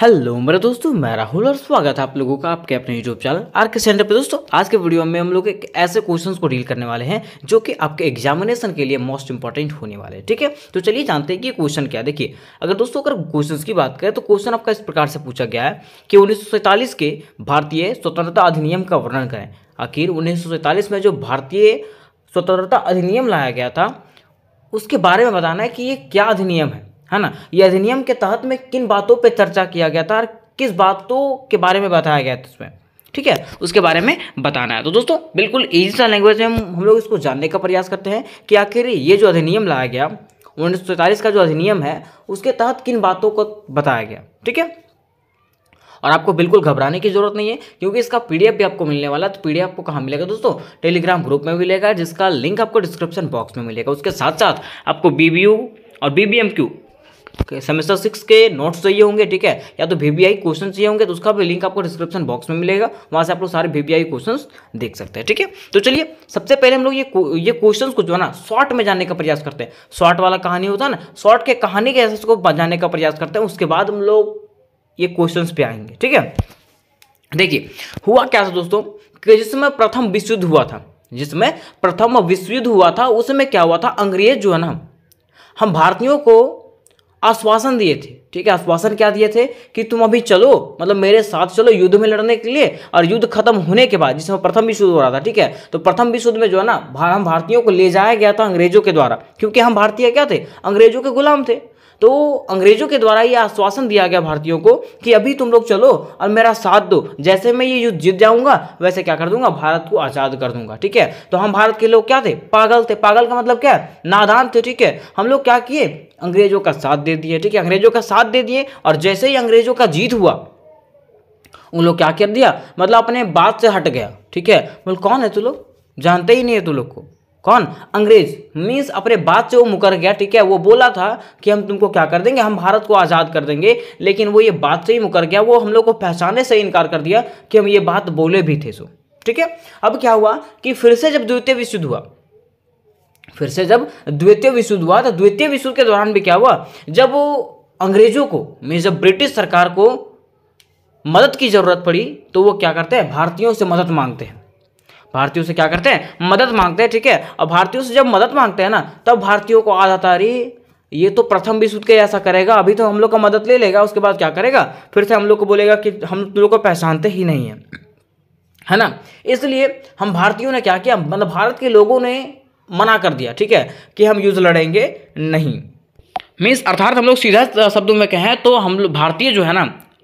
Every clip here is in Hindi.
हेलो मेरे दोस्तों मैं राहुल और स्वागत है आप लोगों का आपके अपने YouTube channel R K centre पे दोस्तों आज के वीडियो में हम लोग एक ऐसे क्वेश्चंस को डील करने वाले हैं जो कि आपके एग्जामिनेशन के लिए मोस्ट इंपॉर्टेंट होने वाले हैं ठीक है तो चलिए जानते हैं कि क्वेश्चन क्या देखिए अगर दोस्तों अगर क्वेश्चन की बात करें तो क्वेश्चन आपका इस प्रकार से पूछा गया है कि उन्नीस के भारतीय स्वतंत्रता अधिनियम का वर्णन करें आखिर उन्नीस में जो भारतीय स्वतंत्रता अधिनियम लाया गया था उसके बारे में बताना है कि ये क्या अधिनियम है है ना ये अधिनियम के तहत में किन बातों पे चर्चा किया गया था और किस बातों के बारे में बताया गया था उसमें ठीक है उसके बारे में बताना है तो दोस्तों बिल्कुल ईजी सा लैंग्वेज में हम हम लोग इसको जानने का प्रयास करते हैं कि आखिर ये जो अधिनियम लाया गया उन्नीस का जो अधिनियम है उसके तहत किन बातों को बताया गया ठीक है और आपको बिल्कुल घबराने की जरूरत नहीं है क्योंकि इसका पीडीएफ भी आपको मिलने वाला तो पीडीएफ आपको कहाँ मिलेगा दोस्तों टेलीग्राम ग्रुप में मिलेगा जिसका लिंक आपको डिस्क्रिप्शन बॉक्स में मिलेगा उसके साथ साथ आपको बीबीयू और बीबीएमक्यू सेमेस्टर सिक्स के नोट्स चाहिए होंगे ठीक है या तो वी क्वेश्चन चाहिए होंगे तो उसका भी लिंक आपको डिस्क्रिप्शन बॉक्स में मिलेगा वहाँ से आप लोग सारे वी क्वेश्चन देख सकते हैं ठीक है तो चलिए सबसे पहले हम लोग ये ये क्वेश्चन को जो है ना शॉर्ट में जानने का प्रयास करते हैं शॉर्ट वाला कहानी होता है ना शॉर्ट के कहानी के एहसास को जानने का प्रयास करते हैं उसके बाद हम लोग ये क्वेश्चन पे आएंगे ठीक है देखिए हुआ क्या था दोस्तों कि जिसमें प्रथम विश्व युद्ध हुआ था जिसमें प्रथम विश्व युद्ध हुआ था उसमें क्या हुआ था अंग्रेज जो है ना हम भारतीयों को आश्वासन दिए थे ठीक है आश्वासन क्या दिए थे कि तुम अभी चलो मतलब मेरे साथ चलो युद्ध में लड़ने के लिए और युद्ध खत्म होने के बाद जिसमें प्रथम विश्व युद्ध हो रहा था ठीक है तो प्रथम विश्व युद्ध में जो है ना हम भारतीयों को ले जाया गया था अंग्रेजों के द्वारा क्योंकि हम भारतीय क्या थे अंग्रेजों के गुलाम थे तो अंग्रेजों के द्वारा ये आश्वासन दिया गया भारतीयों को कि अभी तुम लोग चलो और मेरा साथ दो जैसे मैं ये युद्ध जीत जाऊंगा वैसे क्या कर दूंगा भारत को आज़ाद कर दूंगा ठीक है तो हम भारत के लोग क्या थे पागल थे पागल का मतलब क्या है नादान थे ठीक है हम लोग क्या किए अंग्रेजों का साथ दे दिए ठीक है अंग्रेजों का साथ दे दिए और जैसे ही अंग्रेजों का जीत हुआ उन लोग क्या कर दिया मतलब अपने बात से हट गया ठीक है बोल कौन है तू लोग जानते ही नहीं है तू लोग को कौन अंग्रेज मीन्स अपने बात से वो मुकर गया ठीक है वो बोला था कि हम तुमको क्या कर देंगे हम भारत को आज़ाद कर देंगे लेकिन वो ये बात से ही मुकर गया वो हम लोग को पहचाने से इनकार कर दिया कि हम ये बात बोले भी थे सो ठीक है अब क्या हुआ कि फिर से जब द्वितीय विश्व युद्ध हुआ फिर से जब द्वितीय विश्व युद्ध हुआ तो द्वितीय विश्व के दौरान भी क्या हुआ जब अंग्रेजों को मीन्स जब ब्रिटिश सरकार को मदद की ज़रूरत पड़ी तो वो क्या करते हैं भारतीयों से मदद मांगते हैं भारतीयों से क्या करते हैं मदद मांगते हैं ठीक है और भारतीयों से जब मदद मांगते हैं ना तब भारतीयों को आ जाता अरे ये तो प्रथम विश्व सुध के ऐसा करेगा अभी तो हम लोग का मदद ले लेगा उसके बाद क्या करेगा फिर से हम लोग को बोलेगा कि हम लोग को पहचानते ही नहीं है है ना इसलिए हम भारतीयों ने क्या किया मतलब भारत के लोगों ने मना कर दिया ठीक है कि हम युद्ध लड़ेंगे नहीं मीन्स अर्थात हम लोग सीधा शब्दों में कहें तो हम लोग भारतीय जो है ना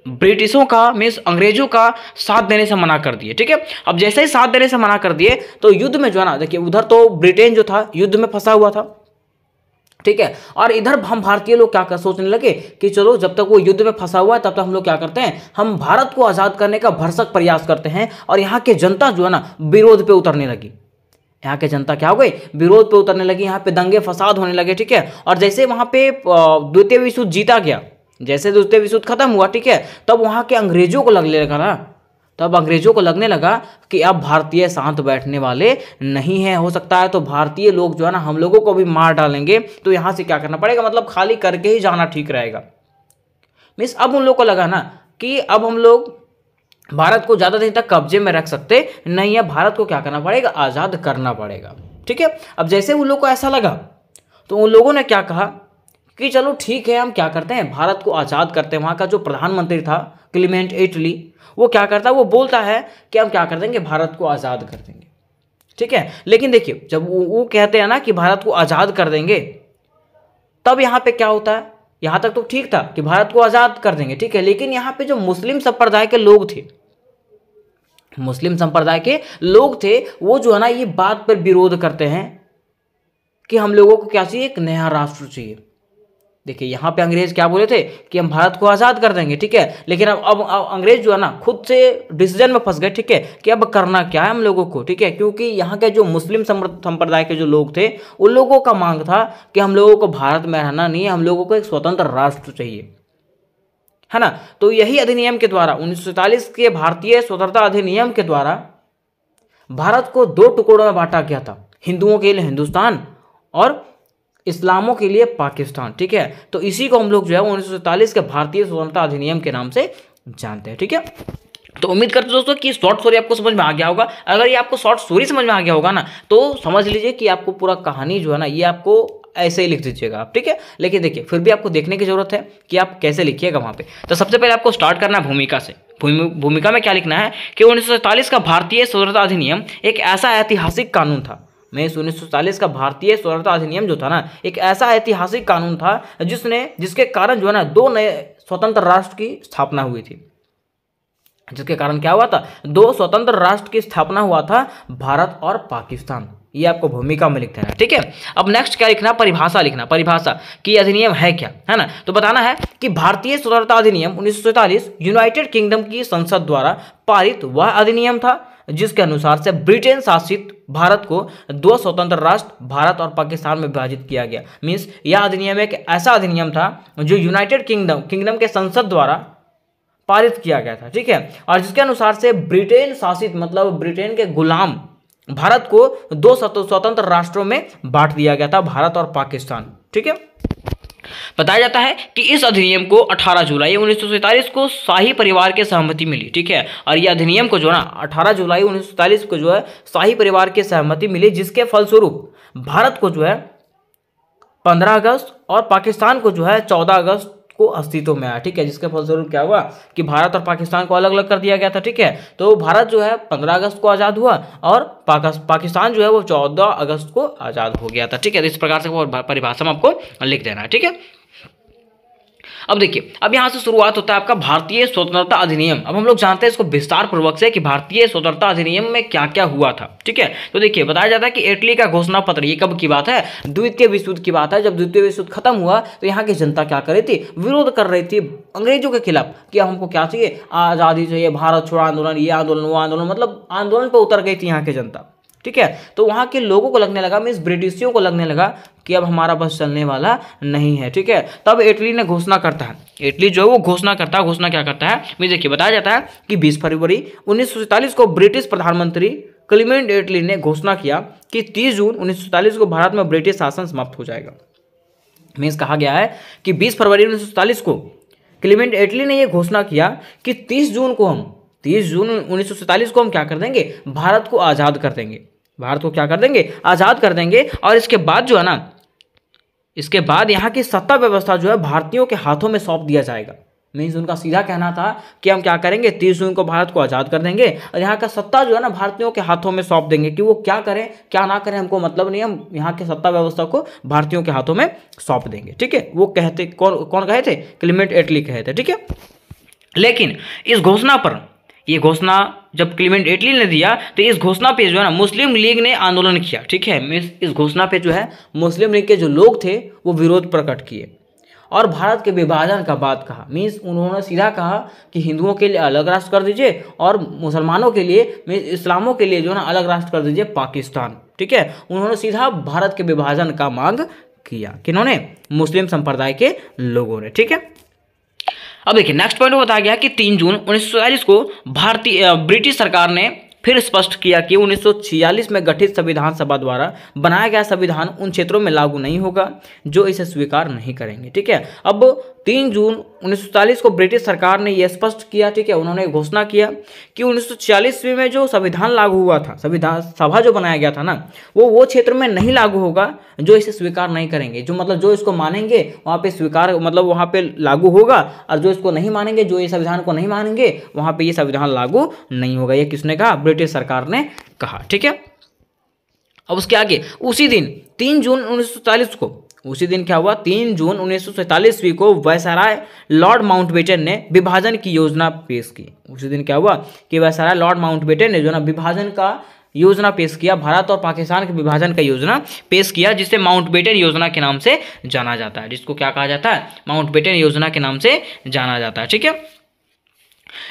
ब्रिटिशों का मीन्स अंग्रेजों का साथ देने से मना कर दिए ठीक है अब जैसे ही साथ देने से मना कर दिए तो युद्ध में जो है ना देखिए उधर तो ब्रिटेन जो था युद्ध में फंसा हुआ था ठीक है और इधर हम भारतीय लोग क्या कर सोचने लगे कि चलो जब तक वो युद्ध में फंसा हुआ है तब तक हम लोग क्या करते हैं हम भारत को आज़ाद करने का भरसक प्रयास करते हैं और यहाँ के जनता जो है ना विरोध पे उतरने लगी यहाँ के जनता क्या हो गई विरोध पे उतरने लगी यहाँ पे दंगे फसाद होने लगे ठीक है और जैसे वहां पे द्वितीय विश्व जीता गया जैसे दूसरे विश्व युद्ध खत्म हुआ ठीक है तब वहाँ के अंग्रेजों को लगने लगा ना तब अंग्रेजों को लगने लगा कि अब भारतीय शांत बैठने वाले नहीं है हो सकता है तो भारतीय लोग जो है ना हम लोगों को भी मार डालेंगे तो यहाँ से क्या करना पड़ेगा मतलब खाली करके ही जाना ठीक रहेगा मीन्स अब उन लोग को लगा ना कि अब हम लोग भारत को ज़्यादा दिन तक कब्जे में रख सकते नहीं है भारत को क्या करना पड़ेगा आज़ाद करना पड़ेगा ठीक है अब जैसे उन लोग को ऐसा लगा तो उन लोगों ने क्या कहा कि चलो ठीक है हम क्या करते हैं भारत को आज़ाद करते हैं वहाँ का जो प्रधानमंत्री था क्लिमेंट इटली वो क्या करता है वो बोलता है कि हम क्या कर देंगे भारत को आज़ाद कर देंगे ठीक है लेकिन देखिए जब वो कहते हैं ना कि भारत को आज़ाद कर देंगे तब यहाँ पे क्या होता है यहाँ तक तो ठीक था कि भारत को आज़ाद कर देंगे ठीक है लेकिन यहाँ पर जो मुस्लिम संप्रदाय के लोग थे मुस्लिम संप्रदाय के लोग थे वो जो है ना ये बात पर विरोध करते हैं कि हम लोगों को क्या चाहिए एक नया राष्ट्र चाहिए देखिए यहाँ पे अंग्रेज क्या बोले थे कि हम भारत को आज़ाद कर देंगे ठीक है लेकिन अब अब, अब अंग्रेज जो है ना खुद से डिसीजन में फंस गए ठीक है कि अब करना क्या है हम लोगों को ठीक है क्योंकि यहाँ के जो मुस्लिम संप्रदाय के जो लोग थे उन लोगों का मांग था कि हम लोगों को भारत में रहना नहीं है हम लोगों को एक स्वतंत्र राष्ट्र चाहिए है ना तो यही अधिनियम के द्वारा उन्नीस के भारतीय स्वतंत्रता अधिनियम के द्वारा भारत को दो टुकड़ों में बांटा गया था हिंदुओं के लिए हिंदुस्तान और इस्लामों के लिए पाकिस्तान ठीक है तो इसी को हम लोग जो है उन्नीस के भारतीय स्वतंत्रता अधिनियम के नाम से जानते हैं ठीक है तो उम्मीद करते हैं दोस्तों कि शॉर्ट स्टोरी आपको समझ में आ गया होगा अगर ये आपको शॉर्ट स्टोरी समझ में आ गया होगा ना तो समझ लीजिए कि आपको पूरा कहानी जो है ना ये आपको ऐसे ही लिख दीजिएगा आप ठीक है लेकिन देखिए फिर भी आपको देखने की जरूरत है कि आप कैसे लिखिएगा वहाँ पे तो सबसे पहले आपको स्टार्ट करना है भूमिका से भूमिका में क्या लिखना है कि उन्नीस का भारतीय स्वतंत्रता अधिनियम एक ऐसा ऐतिहासिक कानून था मई उन्नीस का भारतीय स्वतंत्रता अधिनियम जो था ना एक ऐसा ऐतिहासिक कानून था जिसने जिसके कारण जो है ना दो नए स्वतंत्र राष्ट्र की स्थापना हुई थी जिसके कारण क्या हुआ था दो स्वतंत्र राष्ट्र की स्थापना हुआ था भारत और पाकिस्तान ये आपको भूमिका में लिखते हैं ठीक है अब नेक्स्ट क्या लिखना परिभाषा लिखना परिभाषा कि अधिनियम है क्या है ना तो बताना है कि भारतीय स्वतंत्रता अधिनियम उन्नीस यूनाइटेड किंगडम की संसद द्वारा पारित वह अधिनियम था जिसके अनुसार से ब्रिटेन शासित भारत को दो स्वतंत्र राष्ट्र भारत और पाकिस्तान में विभाजित किया गया मीन्स यह अधिनियम एक ऐसा अधिनियम था जो यूनाइटेड किंगडम किंगडम के संसद द्वारा पारित किया गया था ठीक है और जिसके अनुसार से ब्रिटेन शासित मतलब ब्रिटेन के गुलाम भारत को दो स्वतंत्र राष्ट्रों में बांट दिया गया था भारत और पाकिस्तान ठीक है बताया जाता है कि इस अधिनियम को 18 जुलाई उन्नीस को शाही परिवार के सहमति मिली ठीक है और यह अधिनियम को जो ना 18 जुलाई उन्नीस को जो है शाही परिवार की सहमति मिली जिसके फलस्वरूप भारत को जो है पंद्रह अगस्त और पाकिस्तान को जो है चौदह अगस्त को अस्तित्व में आया ठीक है जिसके फलस्वरूप क्या हुआ कि भारत और पाकिस्तान को अलग अलग कर दिया गया था ठीक है तो भारत जो है पंद्रह अगस्त को आज़ाद हुआ और पाकिस्तान जो है वो चौदह अगस्त को आज़ाद हो गया था ठीक है तो इस प्रकार से वो परिभाषा में आपको लिख देना है ठीक है अब देखिए अब यहाँ से शुरुआत होता है आपका भारतीय स्वतंत्रता अधिनियम अब हम लोग जानते हैं इसको विस्तार पूर्वक से कि भारतीय स्वतंत्रता अधिनियम में क्या क्या हुआ था ठीक है तो देखिए बताया जाता है कि इटली का घोषणा पत्र ये कब की बात है द्वितीय विश्व युद्ध की बात है जब द्वितीय विश्व युद्ध खत्म हुआ तो यहाँ की जनता क्या कर रही थी विरोध कर रही थी अंग्रेजों के खिलाफ कि हमको क्या चाहिए आज़ादी चाहिए भारत छोड़ो आंदोलन ये आंदोलन वो आंदोलन मतलब आंदोलन पर उतर गई थी यहाँ की जनता ठीक है तो वहां के लोगों को लगने लगा मीन्स ब्रिटिशियों को लगने लगा कि अब हमारा बस चलने वाला नहीं है ठीक है तब इटली ने घोषणा करता है इटली जो है वो घोषणा करता है घोषणा क्या करता है मीन देखिए बताया जाता है कि बीस फरवरी उन्नीस को ब्रिटिश प्रधानमंत्री क्लिमेंट एटली ने घोषणा किया कि 30 जून उन्नीस को भारत में ब्रिटिश शासन समाप्त हो जाएगा मीन्स कहा गया है कि बीस फरवरी उन्नीस को क्लिमेंट एटली ने यह घोषणा किया कि तीस जून को हम तीस जून उन्नीस को हम क्या कर देंगे भारत को आज़ाद कर देंगे भारत को क्या कर देंगे आज़ाद कर देंगे और इसके बाद जो है ना इसके बाद यहाँ की सत्ता व्यवस्था जो है भारतीयों के हाथों में सौंप दिया जाएगा मीन्स उनका सीधा कहना था कि हम क्या करेंगे तीस जून को भारत को आज़ाद कर देंगे और यहाँ का सत्ता जो है ना भारतीयों के हाथों में सौंप देंगे कि वो क्या करें क्या ना करें हमको मतलब नहीं हम यहाँ के सत्ता व्यवस्था को भारतीयों के हाथों में सौंप देंगे ठीक है वो कहते कौन कौन कहे थे क्लिमेंट एटली कहे थे ठीक है लेकिन इस घोषणा पर ये घोषणा जब क्लीमेंट एटली ने दिया तो इस घोषणा पे जो है ना मुस्लिम लीग ने आंदोलन किया ठीक है इस घोषणा पे जो है मुस्लिम लीग के जो लोग थे वो विरोध प्रकट किए और भारत के विभाजन का बात कहा मीन्स उन्होंने सीधा कहा कि हिंदुओं के लिए अलग राष्ट्र कर दीजिए और मुसलमानों के लिए मीन्स इस्लामों के लिए जो है ना अलग राष्ट्र कर दीजिए पाकिस्तान ठीक है उन्होंने सीधा भारत के विभाजन का मांग किया किन्होंने मुस्लिम संप्रदाय के लोगों ने ठीक है अब देखिए नेक्स्ट पॉइंट बताया गया कि तीन जून उन्नीस को भारतीय ब्रिटिश सरकार ने फिर स्पष्ट किया कि 1946 में गठित संविधान सभा द्वारा बनाया गया संविधान उन क्षेत्रों में लागू नहीं होगा जो इसे स्वीकार नहीं करेंगे ठीक है अब तीन जून 1947 को ब्रिटिश सरकार ने यह स्पष्ट किया ठीक है उन्होंने घोषणा किया कि 1940 में जो संविधान लागू हुआ था संविधान सभा जो बनाया गया था ना वो वो क्षेत्र में नहीं लागू होगा जो इसे स्वीकार नहीं करेंगे जो मतलब जो इसको मानेंगे वहाँ पे स्वीकार मतलब वहाँ पे लागू होगा और जो इसको नहीं मानेंगे जो ये संविधान को नहीं मानेंगे वहाँ पर ये संविधान लागू नहीं होगा ये किसने कहा ब्रिटिश सरकार ने कहा ठीक है अब उसके आगे उसी दिन तीन जून उन्नीस को उसी दिन क्या हुआ तीन जून उन्नीस सौ को वैसराय लॉर्ड माउंटबेटन ने विभाजन की योजना पेश की उसी दिन क्या हुआ कि वैसराय लॉर्ड माउंटबेटन ने जो ना विभाजन का योजना पेश किया भारत और पाकिस्तान के विभाजन का योजना पेश किया जिसे माउंटबेटन योजना के नाम से जाना जाता है जिसको क्या कहा जाता है माउंटबेटन योजना के नाम से जाना जाता है ठीक है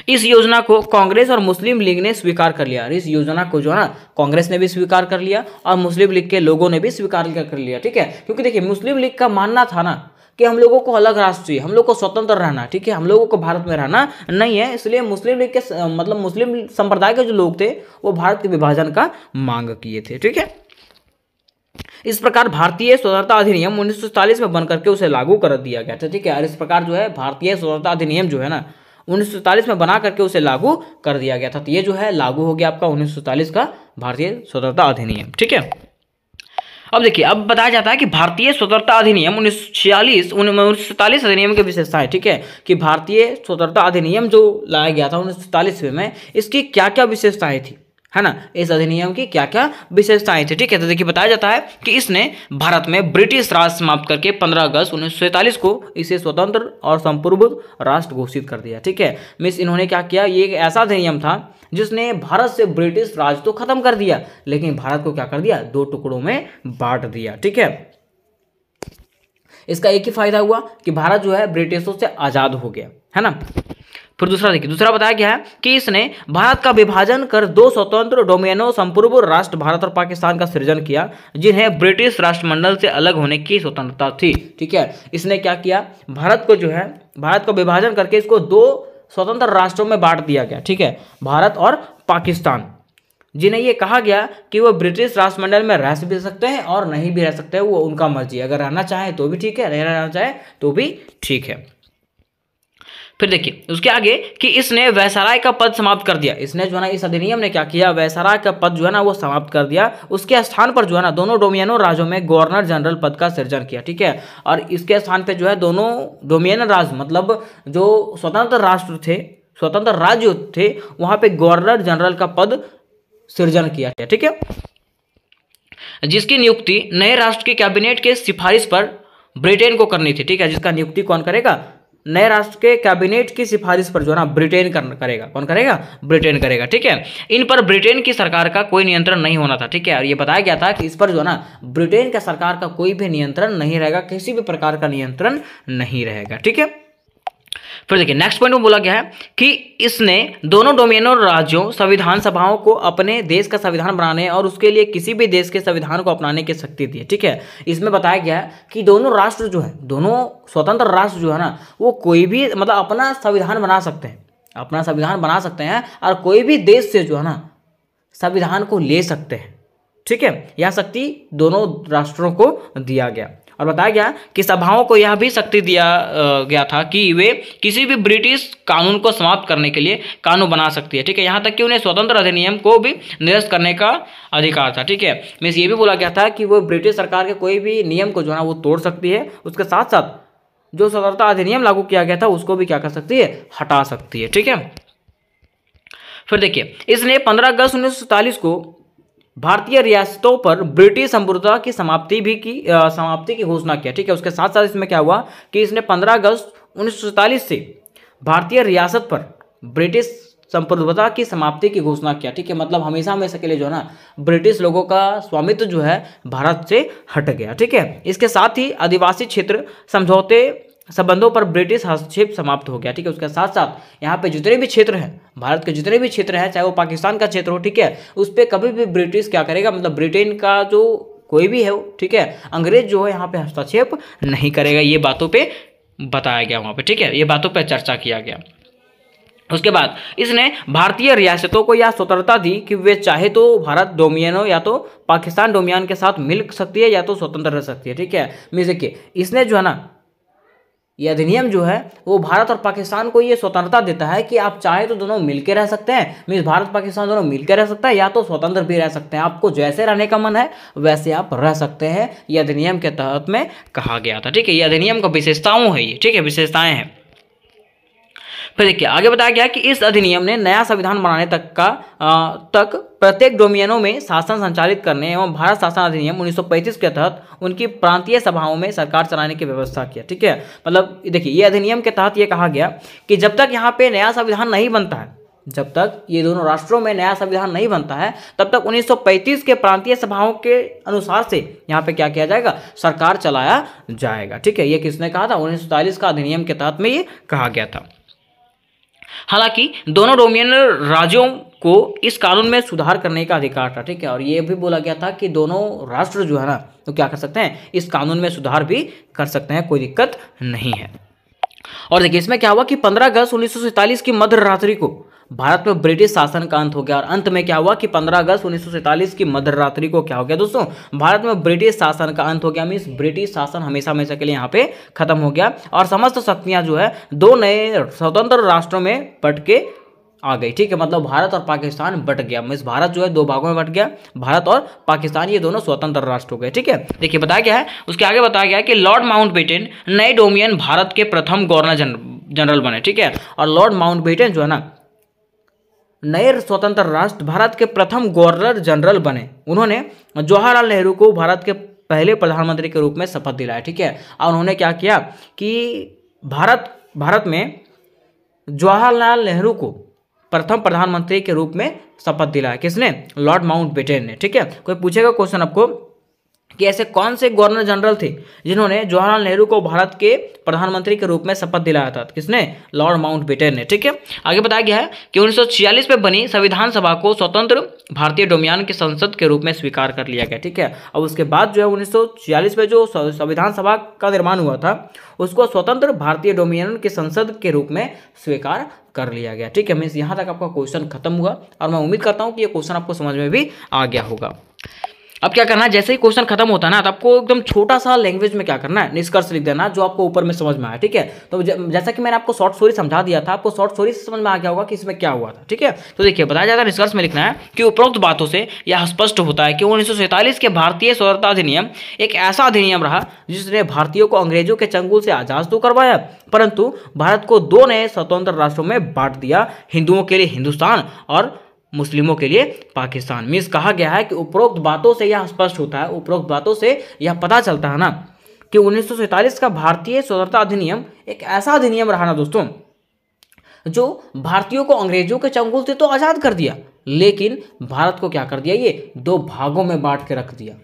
इस योजना को कांग्रेस और मुस्लिम लीग ने स्वीकार कर लिया इस योजना को जो है ना कांग्रेस ने भी स्वीकार कर लिया और मुस्लिम लीग के लोगों ने भी स्वीकार कर लिया ठीक है क्योंकि देखिए मुस्लिम लीग का मानना था ना कि हम लोगों को अलग राष्ट्र चाहिए हम लोग को स्वतंत्र रहना ठीक है हम लोगों को भारत में रहना नहीं है इसलिए मुस्लिम लीग के मतलब मुस्लिम संप्रदाय के जो लोग थे वो भारत के विभाजन का मांग किए थे ठीक है इस प्रकार भारतीय स्वतंत्रता अधिनियम उन्नीस में बनकर के उसे लागू कर दिया गया था ठीक है और इस प्रकार जो है भारतीय स्वतंत्रता अधिनियम जो है ना उन्नीस में बना करके उसे लागू कर दिया गया था तो ये जो है लागू हो गया आपका उन्नीस का भारतीय स्वतंत्रता अधिनियम ठीक है अब देखिए अब बताया जाता है कि भारतीय स्वतंत्रता अधिनियम उन्नीस छियालीस उन्नीस सैतालीस अधिनियम की विशेषता है ठीक है कि भारतीय स्वतंत्रता अधिनियम जो लाया गया था उन्नीस सैतालीसवें में इसकी क्या क्या विशेषताएं थी है ना इस अधिनियम की क्या क्या विशेषताएं थी ठीक है तो देखिए बताया जाता है कि इसने भारत में ब्रिटिश राज समाप्त करके 15 अगस्त उन्नीस को इसे स्वतंत्र और संपूर्व राष्ट्र घोषित कर दिया ठीक है मिस इन्होंने क्या किया ये एक ऐसा अधिनियम था जिसने भारत से ब्रिटिश राज तो खत्म कर दिया लेकिन भारत को क्या कर दिया दो टुकड़ों में बांट दिया ठीक है इसका एक ही फायदा हुआ कि भारत जो है ब्रिटिशों से आज़ाद हो गया है ना फिर दूसरा देखिए दूसरा बताया गया है कि इसने भारत का विभाजन कर दो स्वतंत्र डोमेनो संपूर्व राष्ट्र भारत और पाकिस्तान का सृजन किया जिन्हें ब्रिटिश राष्ट्रमंडल से अलग होने की स्वतंत्रता थी ठीक है इसने क्या किया भारत को जो है भारत को विभाजन करके इसको दो स्वतंत्र राष्ट्रों में बांट दिया गया ठीक है भारत और पाकिस्तान जिन्हें ये कहा गया कि वो ब्रिटिश राष्ट्रमंडल में रह भी सकते हैं और नहीं भी रह सकते हैं वो उनका मर्जी अगर रहना चाहे तो भी ठीक है नहीं रहना चाहे तो भी ठीक है फिर देखिए उसके आगे कि इसने वैसराय का पद समाप्त कर दिया इसने जो है ना इस अधिनियम ने क्या किया वैसराय का पद जो है ना वो समाप्त कर दिया उसके स्थान पर जो है ना दोनों डोमियनो राज्यों में गवर्नर जनरल पद का सृजन किया ठीक है और इसके स्थान पर जो है दोनों डोमियन राज मतलब जो स्वतंत्र राष्ट्र थे स्वतंत्र राज्य थे वहां पर गवर्नर जनरल का पद सृजन किया गया ठीक है जिसकी नियुक्ति नए राष्ट्र के कैबिनेट के सिफारिश पर ब्रिटेन को करनी थी ठीक है जिसका नियुक्ति कौन करेगा नए राष्ट्र के कैबिनेट की सिफारिश पर जो है ना ब्रिटेन करेगा कौन करेगा ब्रिटेन करेगा ठीक है इन पर ब्रिटेन की सरकार का कोई नियंत्रण नहीं होना था ठीक है और ये बताया गया था कि इस पर जो है ना ब्रिटेन का सरकार का कोई भी नियंत्रण नहीं रहेगा किसी भी प्रकार का नियंत्रण नहीं रहेगा ठीक है फिर देखिए नेक्स्ट पॉइंट में बोला गया है कि इसने दोनों डोमेन और राज्यों संविधान सभाओं को अपने देश का संविधान बनाने और उसके लिए किसी भी देश के संविधान को अपनाने की शक्ति दी है ठीक है इसमें बताया गया है कि दोनों राष्ट्र जो है दोनों स्वतंत्र राष्ट्र जो है ना वो कोई भी मतलब अपना संविधान बना सकते हैं अपना संविधान बना सकते हैं और कोई भी देश से जो है ना संविधान को ले सकते हैं ठीक है यह शक्ति दोनों राष्ट्रों को दिया गया और बताया गया कि सभाओं को यह भी शक्ति दिया गया था कि वे किसी भी ब्रिटिश कानून को समाप्त करने के लिए कानून बना सकती है ठीक है यहाँ तक कि उन्हें स्वतंत्र अधिनियम को भी निरस्त करने का अधिकार था ठीक है मीन्स ये भी बोला गया था कि वो ब्रिटिश सरकार के कोई भी नियम को जो है वो तोड़ सकती है उसके साथ साथ जो स्वतंत्रता अधिनियम लागू किया गया था उसको भी क्या कर सकती है हटा सकती है ठीक है फिर देखिए इसने 15 अगस्त उन्नीस को भारतीय रियासतों पर ब्रिटिश संप्रभुता की समाप्ति भी की आ, समाप्ति की घोषणा किया ठीक है उसके साथ साथ इसमें क्या हुआ कि इसने 15 अगस्त उन्नीस से भारतीय रियासत पर ब्रिटिश संप्रभुता की समाप्ति की घोषणा किया ठीक है मतलब हमेशा हमेशा के लिए जो है ना ब्रिटिश लोगों का स्वामित्व जो है भारत से हट गया ठीक है इसके साथ ही आदिवासी क्षेत्र समझौते संबंधों पर ब्रिटिश हस्तक्षेप समाप्त हो गया ठीक है उसके साथ साथ यहाँ पे जितने भी क्षेत्र हैं भारत के जितने भी क्षेत्र हैं चाहे वो पाकिस्तान का क्षेत्र हो ठीक है उस पर कभी भी ब्रिटिश क्या करेगा मतलब ब्रिटेन का जो कोई भी है ठीक है अंग्रेज जो है यहाँ पे हस्तक्षेप नहीं करेगा ये बातों पर बताया गया वहाँ पर ठीक है ये बातों पर चर्चा किया गया उसके बाद इसने भारतीय रियासतों को यह स्वतंत्रता दी कि वे चाहे तो भारत डोमियनो या तो पाकिस्तान डोमियन के साथ मिल सकती है या तो स्वतंत्र रह सकती है ठीक है मीन देखिए इसने जो है ना ये अधिनियम जो है वो भारत और पाकिस्तान को ये स्वतंत्रता देता है कि आप चाहे तो दोनों मिलकर रह सकते हैं मीन्स भारत पाकिस्तान दोनों मिलकर रह सकता है या तो स्वतंत्र भी रह सकते हैं आपको जैसे रहने का मन है वैसे आप रह सकते हैं ये अधिनियम के तहत में कहा गया था ठीक है ये अधिनियम का विशेषताओं है ये ठीक है विशेषताएं हैं फिर देखिए आगे बताया गया कि इस अधिनियम ने नया संविधान बनाने तक का आ, तक प्रत्येक डोमियनों में शासन संचालित करने एवं भारत शासन अधिनियम 1935 के तहत उनकी प्रांतीय सभाओं में सरकार चलाने की व्यवस्था किया ठीक है मतलब देखिए ये अधिनियम के तहत ये कहा गया कि जब तक यहाँ पे नया संविधान नहीं बनता है जब तक ये दोनों राष्ट्रों में नया संविधान नहीं बनता है तब तक 1935 के प्रांतीय सभाओं के अनुसार से यहाँ पे क्या किया जाएगा सरकार चलाया जाएगा ठीक है ये किसने कहा था उन्नीस का अधिनियम के तहत में ये कहा गया था हालांकि दोनों रोमियन राज्यों को इस कानून में सुधार करने का अधिकार था ठीक है और यह भी बोला गया था कि दोनों राष्ट्र जो है ना तो क्या कर सकते हैं इस कानून में सुधार भी कर सकते हैं कोई दिक्कत नहीं है और देखिए इसमें क्या हुआ कि 15 अगस्त उन्नीस की मध्य रात्रि को भारत में ब्रिटिश शासन का अंत हो गया और अंत में क्या हुआ कि 15 अगस्त उन्नीस की मध्य रात्रि को क्या हो गया दोस्तों भारत में ब्रिटिश शासन का अंत हो गया मीन्स ब्रिटिश शासन हमेशा हमेशा के लिए यहाँ पे खत्म हो गया और समस्त शक्तियां जो है दो नए स्वतंत्र राष्ट्रों में बट के आ गई ठीक है मतलब भारत और पाकिस्तान बट गया मीन्स भारत जो है दो भागों में बट गया भारत और पाकिस्तान ये दोनों स्वतंत्र राष्ट्र हो गए ठीक है देखिए बताया गया है उसके आगे बताया गया कि लॉर्ड माउंट बेटेन नए डोमियन भारत के प्रथम गवर्नर जनरल बने ठीक है और लॉर्ड माउंट बेटेन जो है ना नए स्वतंत्र राष्ट्र भारत के प्रथम गवर्नर जनरल बने उन्होंने जवाहरलाल नेहरू को भारत के पहले प्रधानमंत्री के रूप में शपथ दिलाया ठीक है और उन्होंने क्या किया कि भारत भारत में जवाहरलाल नेहरू को प्रथम प्रधानमंत्री के रूप में शपथ दिलाया किसने लॉर्ड माउंट बेटेन ने ठीक है कोई पूछेगा क्वेश्चन आपको कि ऐसे कौन से गवर्नर जनरल थे जिन्होंने जवाहरलाल नेहरू को भारत के प्रधानमंत्री के रूप में शपथ दिलाया था किसने लॉर्ड माउंट बेटे ने ठीक है आगे बताया गया है कि 1946 में बनी संविधान सभा को स्वतंत्र भारतीय डोमियान के संसद के रूप में स्वीकार कर लिया गया ठीक है अब उसके बाद जो है उन्नीस में जो संविधान सभा का निर्माण हुआ था उसको स्वतंत्र भारतीय डोमियन के संसद के रूप में स्वीकार कर लिया गया ठीक है मीन्स यहाँ तक आपका क्वेश्चन खत्म हुआ और मैं उम्मीद करता हूँ कि ये क्वेश्चन आपको समझ में भी आ गया होगा अब क्या करना है जैसे ही क्वेश्चन खत्म होता है ना तो आपको एकदम छोटा सा लैंग्वेज में क्या करना है निष्कर्ष लिख देना जो आपको ऊपर में समझ में आया ठीक है तो जैसा कि मैंने आपको शॉर्ट स्टोरी समझा दिया था आपको शॉर्ट स्टोरी से समझ में आ गया होगा कि इसमें क्या हुआ था ठीक है तो देखिए बताया जाता है निष्कर्ष में लिखना है कि उपरोक्त बातों से यह स्पष्ट होता है कि उन्नीस के भारतीय स्वतंत्रता अधिनियम एक ऐसा अधिनियम रहा जिसने भारतीयों को अंग्रेजों के चंगुल से आजाद तो करवाया परंतु भारत को दो नए स्वतंत्र राष्ट्रों में बांट दिया हिंदुओं के लिए हिंदुस्तान और मुस्लिमों के लिए पाकिस्तान मीन्स कहा गया है कि उपरोक्त बातों से यह स्पष्ट होता है उपरोक्त बातों से यह पता चलता है ना कि उन्नीस का भारतीय स्वतंत्रता अधिनियम एक ऐसा अधिनियम रहा ना दोस्तों जो भारतीयों को अंग्रेजों के चंगुल से तो आज़ाद कर दिया लेकिन भारत को क्या कर दिया ये दो भागों में बांट के रख दिया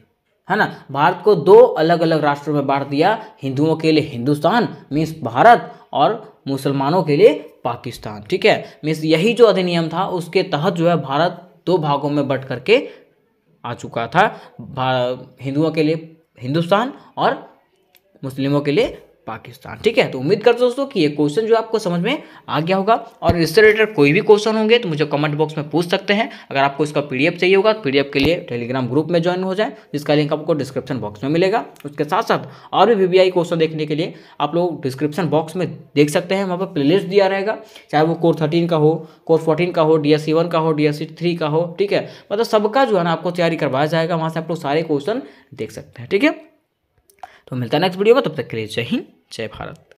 है ना भारत को दो अलग अलग राष्ट्रों में बांट दिया हिंदुओं के लिए हिंदुस्तान मीन्स भारत और मुसलमानों के लिए पाकिस्तान ठीक है मीन्स यही जो अधिनियम था उसके तहत जो है भारत दो भागों में बट करके आ चुका था हिंदुओं के लिए हिंदुस्तान और मुस्लिमों के लिए पाकिस्तान ठीक है तो उम्मीद करते दोस्तों कि ये क्वेश्चन जो आपको समझ में आ गया होगा और इससे रिलेटेड कोई भी क्वेश्चन होंगे तो मुझे कमेंट बॉक्स में पूछ सकते हैं अगर आपको इसका पीडीएफ चाहिए होगा तो पीडीएफ के लिए टेलीग्राम ग्रुप में ज्वाइन हो जाए जिसका लिंक आपको डिस्क्रिप्शन बॉक्स में मिलेगा उसके साथ साथ और भी वी क्वेश्चन देखने के लिए आप लोग डिस्क्रिप्शन बॉक्स में देख सकते हैं वहाँ पर प्ले दिया रहेगा चाहे वो कोर थर्टीन का हो कोर फोर्टीन का हो डी e का हो डी थ्री e का हो ठीक है मतलब सबका जो है ना आपको तैयारी करवाया जाएगा वहाँ से आप लोग सारे क्वेश्चन देख सकते हैं ठीक है तो मिलता है नेक्स्ट वीडियो में तब तक के लिए चाहिए जय भारत